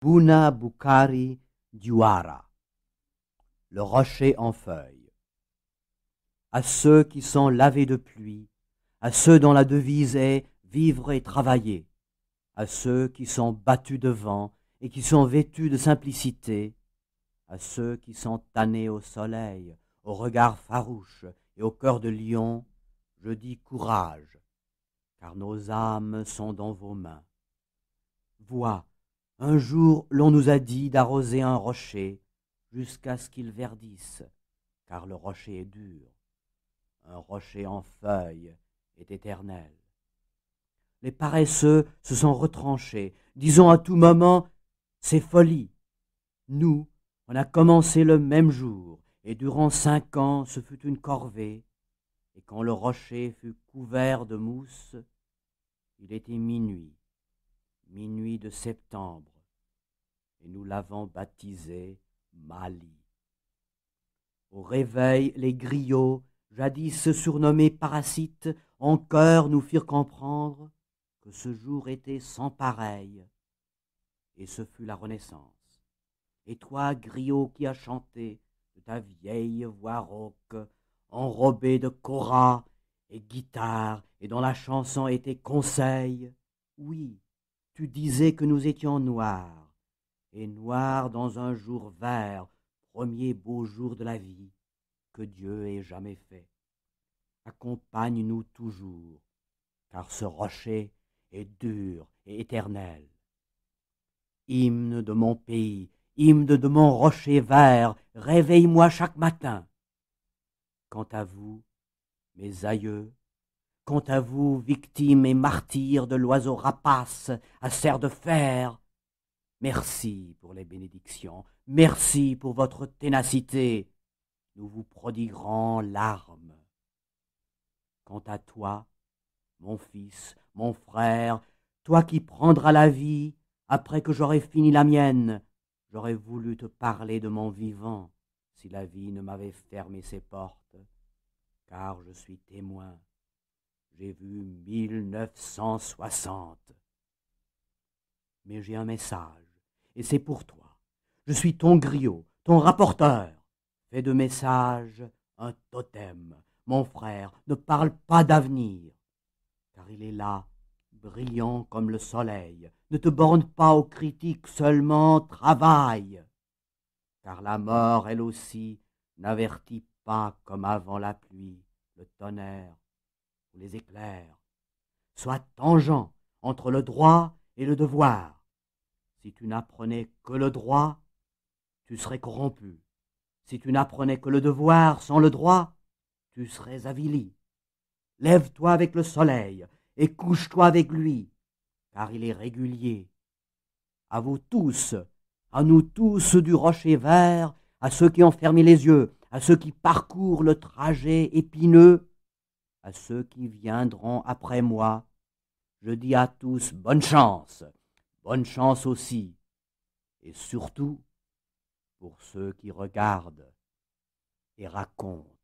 Buna Bukhari Diwara Le rocher en feuilles À ceux qui sont lavés de pluie, à ceux dont la devise est vivre et travailler, à ceux qui sont battus de vent et qui sont vêtus de simplicité, à ceux qui sont tannés au soleil, au regard farouche et au cœur de lion, je dis courage, car nos âmes sont dans vos mains. Vois, un jour, l'on nous a dit d'arroser un rocher jusqu'à ce qu'il verdisse, car le rocher est dur. Un rocher en feuilles est éternel. Les paresseux se sont retranchés, disant à tout moment C'est folie. Nous, on a commencé le même jour, et durant cinq ans, ce fut une corvée. Et quand le rocher fut couvert de mousse, il était minuit minuit de septembre, et nous l'avons baptisé Mali. Au réveil, les griots, jadis surnommés parasites, en chœur nous firent comprendre que ce jour était sans pareil. Et ce fut la Renaissance. Et toi, griot qui as chanté de ta vieille voix rauque, enrobée de cora et guitare, et dont la chanson était conseil, oui, tu disais que nous étions noirs, et noirs dans un jour vert, premier beau jour de la vie, que Dieu ait jamais fait. Accompagne-nous toujours, car ce rocher est dur et éternel. Hymne de mon pays, hymne de mon rocher vert, réveille-moi chaque matin. Quant à vous, mes aïeux, Quant à vous, victime et martyrs de l'oiseau rapace à serre de fer, merci pour les bénédictions, merci pour votre ténacité. Nous vous prodiguerons larmes. Quant à toi, mon fils, mon frère, toi qui prendras la vie après que j'aurai fini la mienne, j'aurais voulu te parler de mon vivant si la vie ne m'avait fermé ses portes, car je suis témoin j'ai vu 1960. Mais j'ai un message, et c'est pour toi. Je suis ton griot, ton rapporteur. Fais de message un totem. Mon frère, ne parle pas d'avenir, car il est là, brillant comme le soleil. Ne te borne pas aux critiques, seulement travaille. Car la mort, elle aussi, n'avertit pas comme avant la pluie, le tonnerre ou les éclairs, sois tangent entre le droit et le devoir. Si tu n'apprenais que le droit, tu serais corrompu. Si tu n'apprenais que le devoir sans le droit, tu serais avili. Lève-toi avec le soleil et couche-toi avec lui, car il est régulier. À vous tous, à nous tous du rocher vert, à ceux qui ont fermé les yeux, à ceux qui parcourent le trajet épineux, à ceux qui viendront après moi. Je dis à tous bonne chance, bonne chance aussi, et surtout pour ceux qui regardent et racontent.